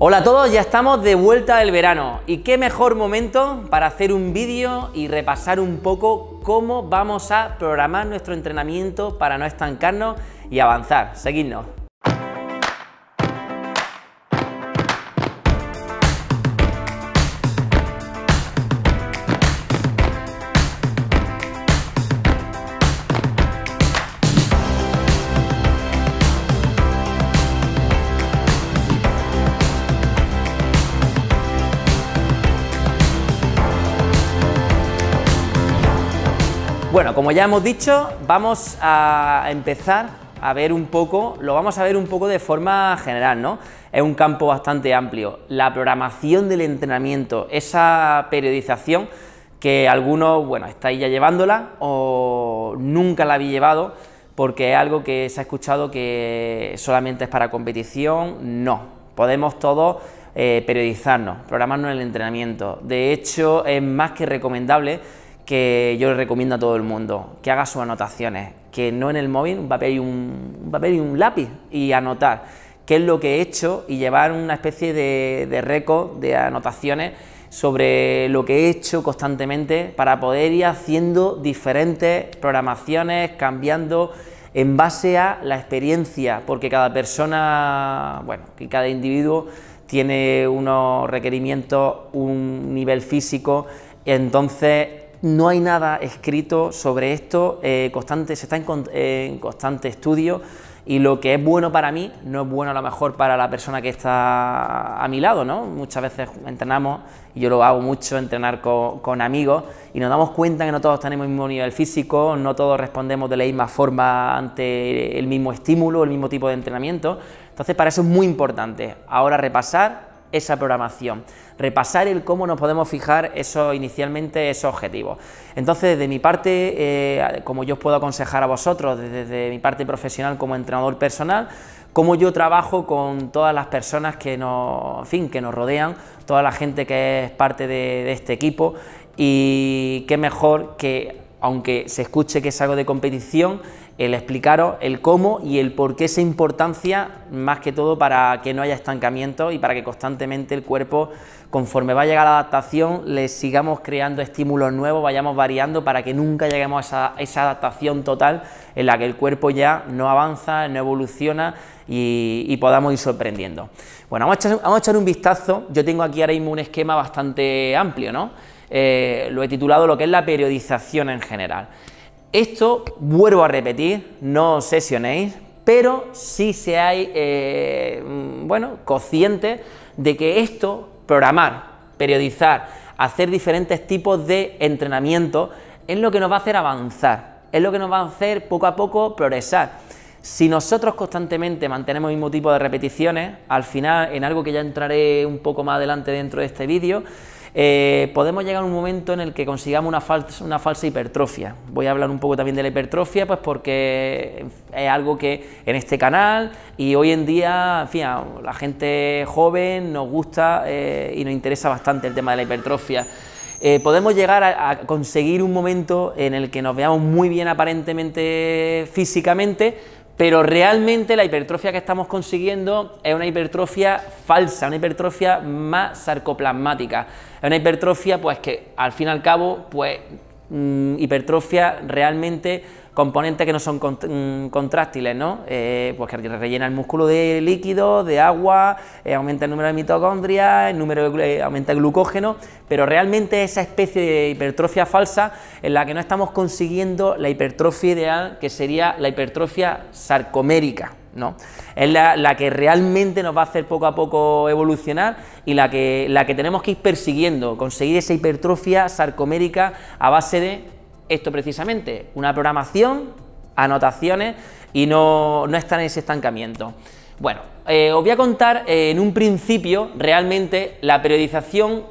Hola a todos, ya estamos de vuelta del verano y qué mejor momento para hacer un vídeo y repasar un poco cómo vamos a programar nuestro entrenamiento para no estancarnos y avanzar. Seguidnos. Bueno, como ya hemos dicho, vamos a empezar a ver un poco, lo vamos a ver un poco de forma general, ¿no? Es un campo bastante amplio. La programación del entrenamiento, esa periodización que algunos, bueno, estáis ya llevándola o nunca la habéis llevado porque es algo que se ha escuchado que solamente es para competición, no. Podemos todos eh, periodizarnos, programarnos el entrenamiento. De hecho, es más que recomendable que yo le recomiendo a todo el mundo, que haga sus anotaciones, que no en el móvil, un papel y un, papel y un lápiz y anotar qué es lo que he hecho y llevar una especie de, récord de anotaciones sobre lo que he hecho constantemente para poder ir haciendo diferentes programaciones, cambiando en base a la experiencia, porque cada persona, bueno, que cada individuo tiene unos requerimientos, un nivel físico, entonces no hay nada escrito sobre esto, eh, constante, se está eh, en, constante estudio y lo que es bueno para mí no es bueno a lo mejor para la persona que está a mi lado, ¿no? Muchas veces entrenamos, y yo lo hago mucho, entrenar con, con amigos y nos damos cuenta que no todos tenemos el mismo nivel físico, no todos respondemos de la misma forma ante el mismo estímulo, el mismo tipo de entrenamiento. Entonces para eso es muy importante ahora repasar esa programación, repasar el cómo nos podemos fijar eso, inicialmente esos objetivos. Entonces, de mi parte, eh, como yo os puedo aconsejar a vosotros, desde, mi parte profesional como entrenador personal, cómo yo trabajo con todas las personas que nos, fin, que nos rodean, toda la gente que es parte de, de este equipo y qué mejor que, aunque se escuche que es algo de competición, el explicaros el cómo y el por qué esa importancia, más que todo para que no haya estancamiento y para que constantemente el cuerpo, conforme va a llegar la adaptación, le sigamos creando estímulos nuevos, vayamos variando para que nunca lleguemos a esa, adaptación total en la que el cuerpo ya no avanza, no evoluciona y, podamos ir sorprendiendo. Bueno, vamos a, echar, un vistazo. Yo tengo aquí ahora mismo un esquema bastante amplio, ¿no? Eh, lo he titulado lo que es la periodización en general. Esto, vuelvo a repetir, no os sesionéis, pero sí seáis eh, bueno, conscientes de que esto, programar, periodizar, hacer diferentes tipos de entrenamiento, es lo que nos va a hacer avanzar, es lo que nos va a hacer poco a poco progresar. Si nosotros constantemente mantenemos el mismo tipo de repeticiones, al final, en algo que ya entraré un poco más adelante dentro de este vídeo, eh, podemos llegar a un momento en el que consigamos una falsa, hipertrofia. Voy a hablar un poco también de la hipertrofia, pues porque es algo que en este canal y hoy en día, en fin, la gente joven nos gusta eh, y nos interesa bastante el tema de la hipertrofia. Eh, podemos llegar a conseguir un momento en el que nos veamos muy bien aparentemente físicamente, pero realmente la hipertrofia que estamos consiguiendo es una hipertrofia falsa, una hipertrofia más sarcoplasmática. Es una hipertrofia pues que al fin y al cabo pues Mm, hipertrofia realmente componentes que no son mm, contráctiles, ¿no? Eh, pues que rellena el músculo de líquido, de agua, eh, aumenta el número de mitocondrias, el número eh, aumenta el glucógeno, pero realmente esa especie de hipertrofia falsa en la que no estamos consiguiendo la hipertrofia ideal, que sería la hipertrofia sarcomérica. Es la, que realmente nos va a hacer poco a poco evolucionar y la que, la que tenemos que ir persiguiendo, conseguir esa hipertrofia sarcomérica a base de esto precisamente, una programación, anotaciones y no, no estar en ese estancamiento. Bueno, eh, os voy a contar eh, en un principio realmente la periodización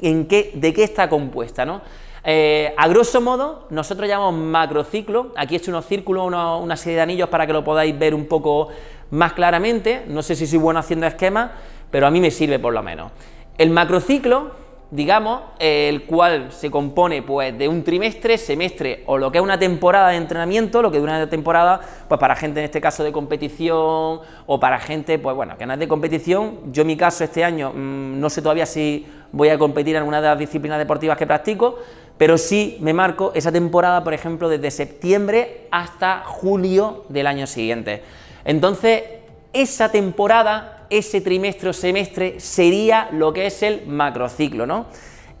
en qué, de qué está compuesta, ¿no? Eh, a grosso modo, nosotros llamamos macrociclo. Aquí he hecho unos círculos, una serie de anillos para que lo podáis ver un poco más claramente. No sé si soy bueno haciendo esquemas, pero a mí me sirve por lo menos. El macrociclo, digamos, el cual se compone pues de un trimestre, semestre o lo que es una temporada de entrenamiento, lo que dura una temporada, pues para gente en este caso de competición o para gente, pues bueno, que no es de competición. Yo en mi caso este año mm, no sé todavía si voy a competir en alguna de las disciplinas deportivas que practico, pero sí me marco esa temporada, por ejemplo, desde septiembre hasta julio del año siguiente. Entonces, esa temporada, ese trimestre o semestre sería lo que es el macrociclo, ¿no?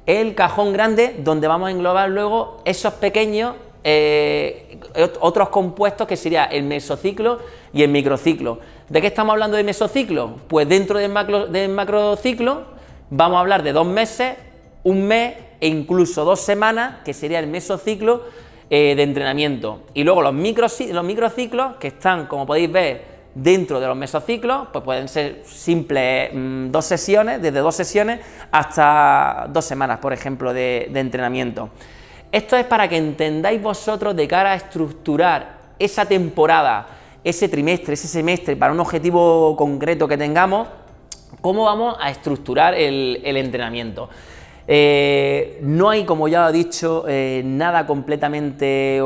El cajón grande donde vamos a englobar luego esos pequeños eh, otros compuestos que sería el mesociclo y el microciclo. ¿De qué estamos hablando de mesociclo? Pues dentro del macrociclo vamos a hablar de dos meses, un mes e incluso dos semanas, que sería el mesociclo eh, de entrenamiento. Y luego los, los microciclos, que están, como podéis ver, dentro de los mesociclos, pues pueden ser simples mm, dos sesiones, desde dos sesiones hasta dos semanas, por ejemplo, de, entrenamiento. Esto es para que entendáis vosotros de cara a estructurar esa temporada, ese trimestre, ese semestre, para un objetivo concreto que tengamos, cómo vamos a estructurar el entrenamiento. Eh, no hay, como ya he dicho, eh, nada completamente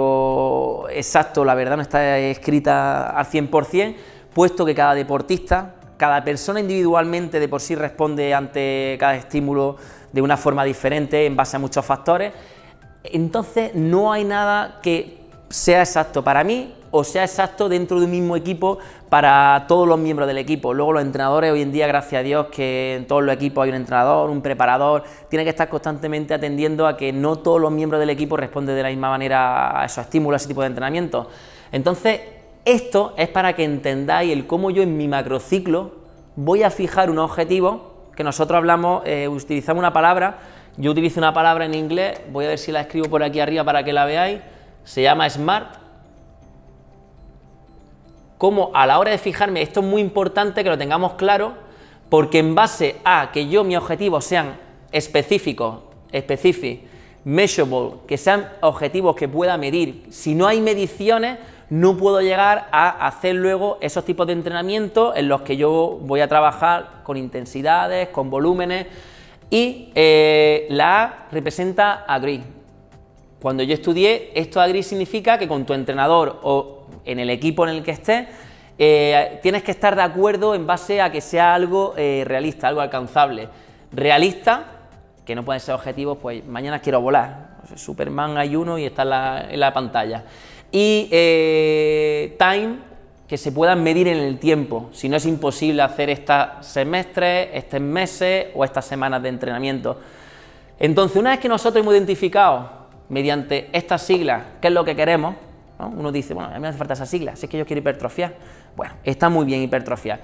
exacto, la verdad no está escrita al 100%, puesto que cada deportista, cada persona individualmente de por sí responde ante cada estímulo de una forma diferente en base a muchos factores. Entonces no hay nada que sea exacto. Para mí, o sea exacto dentro de un mismo equipo para todos los miembros del equipo. Luego los entrenadores, hoy en día, gracias a Dios, que en todos los equipos hay un entrenador, un preparador, tiene que estar constantemente atendiendo a que no todos los miembros del equipo responden de la misma manera a esos estímulos, a ese tipo de entrenamiento. Entonces, esto es para que entendáis el cómo yo en mi macrociclo voy a fijar un objetivo, que nosotros hablamos, eh, utilizamos una palabra, yo utilizo una palabra en inglés, voy a ver si la escribo por aquí arriba para que la veáis, se llama SMART, como a la hora de fijarme, esto es muy importante que lo tengamos claro, porque en base a que yo mis objetivos sean específicos, específicos, measurable, que sean objetivos que pueda medir, si no hay mediciones, no puedo llegar a hacer luego esos tipos de entrenamiento en los que yo voy a trabajar con intensidades, con volúmenes. Y eh, la A representa agree. Cuando yo estudié, esto a gris significa que con tu entrenador o en el equipo en el que estés, eh, tienes que estar de acuerdo en base a que sea algo eh, realista, algo alcanzable. Realista, que no pueden ser objetivos, pues mañana quiero volar. Superman hay uno y está en la, pantalla. Y eh, time, que se puedan medir en el tiempo. Si no es imposible hacer estos semestres, estos meses o estas semanas de entrenamiento. Entonces, una vez que nosotros hemos identificado mediante estas siglas qué es lo que queremos, uno dice, bueno, a mí me hace falta esa sigla, si es que yo quiero hipertrofiar. Bueno, está muy bien hipertrofiar.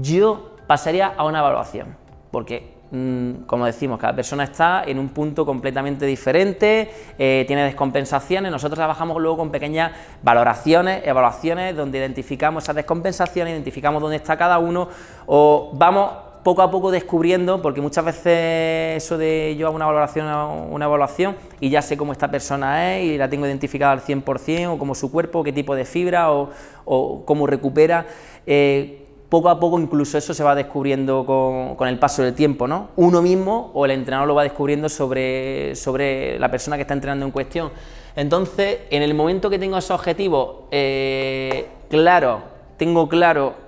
Yo pasaría a una evaluación, porque mm, como decimos, cada persona está en un punto completamente diferente, eh, tiene descompensaciones, nosotros trabajamos luego con pequeñas valoraciones, evaluaciones, donde identificamos esas descompensaciones, identificamos dónde está cada uno, o vamos poco a poco descubriendo, porque muchas veces eso de yo hago una valoración, una evaluación y ya sé cómo esta persona es y la tengo identificada al 100% o cómo su cuerpo, qué tipo de fibra o, cómo recupera. Eh, poco a poco incluso eso se va descubriendo con, el paso del tiempo, ¿no? Uno mismo o el entrenador lo va descubriendo sobre, sobre la persona que está entrenando en cuestión. Entonces, en el momento que tengo ese objetivo eh, claro, tengo claro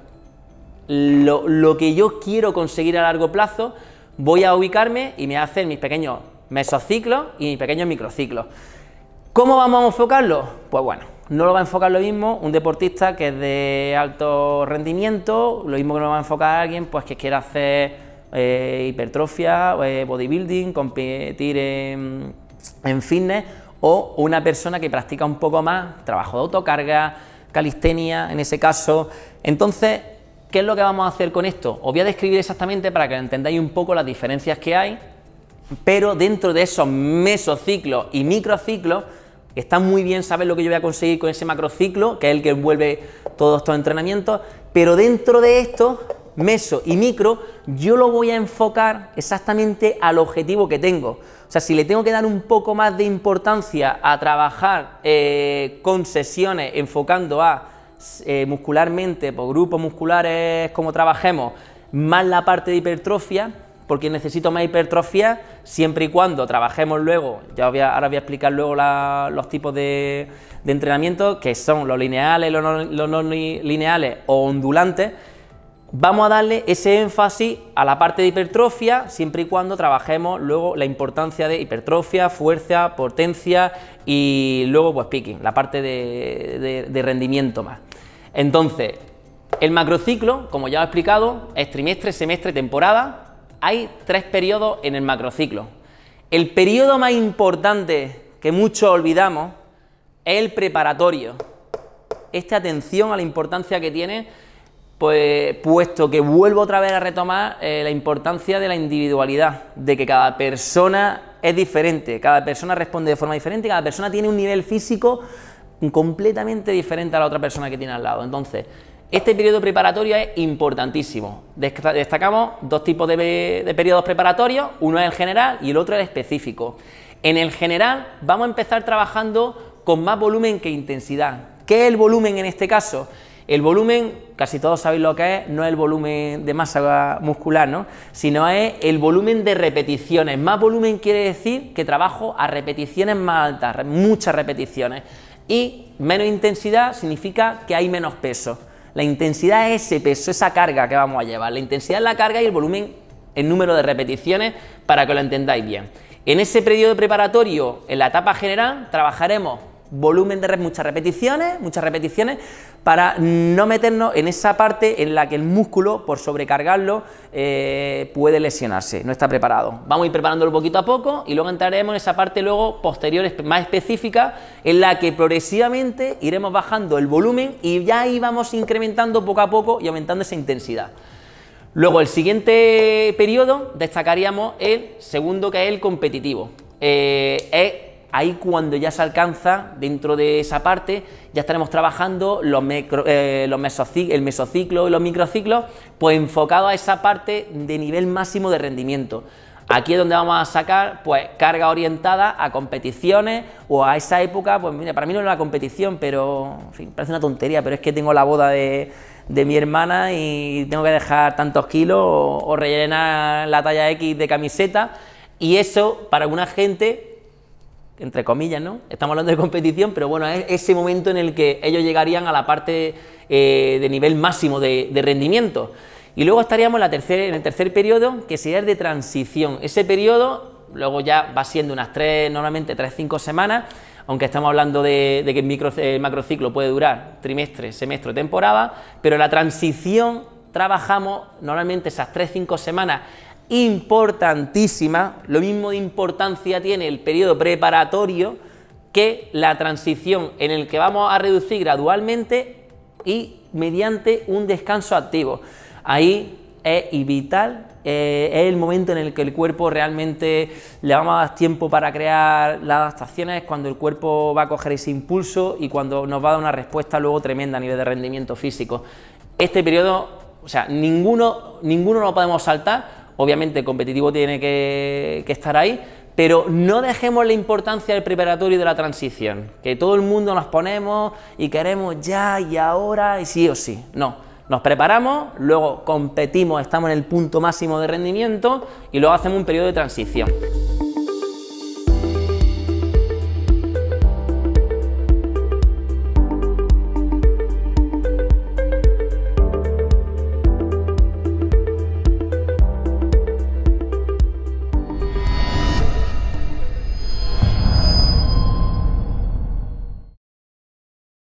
lo, que yo quiero conseguir a largo plazo, voy a ubicarme y me hacen mis pequeños mesociclos y mis pequeños microciclos. ¿Cómo vamos a enfocarlo? Pues bueno, no lo va a enfocar lo mismo un deportista que es de alto rendimiento, lo mismo que no va a enfocar alguien pues que quiera hacer eh, hipertrofia, eh, bodybuilding, competir en, en fitness o una persona que practica un poco más trabajo de autocarga, calistenia en ese caso. Entonces, ¿Qué es lo que vamos a hacer con esto? Os voy a describir exactamente para que entendáis un poco las diferencias que hay, pero dentro de esos mesociclos y microciclos, está muy bien saber lo que yo voy a conseguir con ese macrociclo, que es el que envuelve todos estos entrenamientos, pero dentro de esto, meso y micro, yo lo voy a enfocar exactamente al objetivo que tengo. O sea, si le tengo que dar un poco más de importancia a trabajar eh, con sesiones enfocando a eh, muscularmente, por grupos musculares, como trabajemos, más la parte de hipertrofia, porque necesito más hipertrofia siempre y cuando trabajemos luego, ya os voy a, ahora voy a explicar luego los tipos de, entrenamiento, que son los lineales, los los no lineales o ondulantes, Vamos a darle ese énfasis a la parte de hipertrofia, siempre y cuando trabajemos luego la importancia de hipertrofia, fuerza, potencia y luego pues picking, la parte de, rendimiento más. Entonces, el macrociclo, como ya he explicado, es trimestre, semestre, temporada. Hay tres periodos en el macrociclo. El periodo más importante que muchos olvidamos es el preparatorio. Esta atención a la importancia que tiene pues, puesto que vuelvo otra vez a retomar eh, la importancia de la individualidad, de que cada persona es diferente, cada persona responde de forma diferente, cada persona tiene un nivel físico completamente diferente a la otra persona que tiene al lado. Entonces, este periodo preparatorio es importantísimo. Destacamos dos tipos de, de, periodos preparatorios, uno es el general y el otro es el específico. En el general vamos a empezar trabajando con más volumen que intensidad. ¿Qué es el volumen en este caso? El volumen, casi todos sabéis lo que es, no es el volumen de masa muscular, ¿no? sino es el volumen de repeticiones. Más volumen quiere decir que trabajo a repeticiones más altas, muchas repeticiones. Y menos intensidad significa que hay menos peso. La intensidad es ese peso, esa carga que vamos a llevar. La intensidad es la carga y el volumen, el número de repeticiones, para que lo entendáis bien. En ese periodo preparatorio, en la etapa general, trabajaremos volumen de rep, muchas repeticiones, muchas repeticiones, para no meternos en esa parte en la que el músculo, por sobrecargarlo, eh, puede lesionarse, no está preparado. Vamos a ir preparándolo poquito a poco y luego entraremos en esa parte luego posterior, más específica, en la que progresivamente iremos bajando el volumen y ya íbamos incrementando poco a poco y aumentando esa intensidad. Luego, el siguiente periodo destacaríamos el segundo, que es el competitivo. Eh, ahí cuando ya se alcanza, dentro de esa parte, ya estaremos trabajando los, micro, eh, el mesociclo y los microciclos, pues enfocado a esa parte de nivel máximo de rendimiento. Aquí es donde vamos a sacar pues carga orientada a competiciones o a esa época, pues mira, para mí no es una competición, pero en fin, parece una tontería, pero es que tengo la boda de, mi hermana y tengo que dejar tantos kilos o, o rellenar la talla X de camiseta y eso para alguna gente entre comillas, ¿no? Estamos hablando de competición, pero bueno, es ese momento en el que ellos llegarían a la parte eh, de nivel máximo de, rendimiento. Y luego estaríamos en, la en el tercer periodo, que sería el de transición. Ese periodo luego ya va siendo unas tres, normalmente tres, cinco semanas, aunque estamos hablando de, que el, micro, ciclo macrociclo puede durar trimestre, semestre, temporada, pero la transición trabajamos normalmente esas tres, cinco semanas importantísima, lo mismo de importancia tiene el periodo preparatorio que la transición en el que vamos a reducir gradualmente y mediante un descanso activo. Ahí es vital, eh, es el momento en el que el cuerpo realmente le vamos a dar tiempo para crear las adaptaciones, cuando el cuerpo va a coger ese impulso y cuando nos va a dar una respuesta luego tremenda a nivel de rendimiento físico. Este periodo, o sea, ninguno, ninguno lo podemos saltar Obviamente el competitivo tiene que, que estar ahí, pero no dejemos la importancia del preparatorio y de la transición, que todo el mundo nos ponemos y queremos ya y ahora y sí o sí. No, nos preparamos, luego competimos, estamos en el punto máximo de rendimiento y luego hacemos un periodo de transición.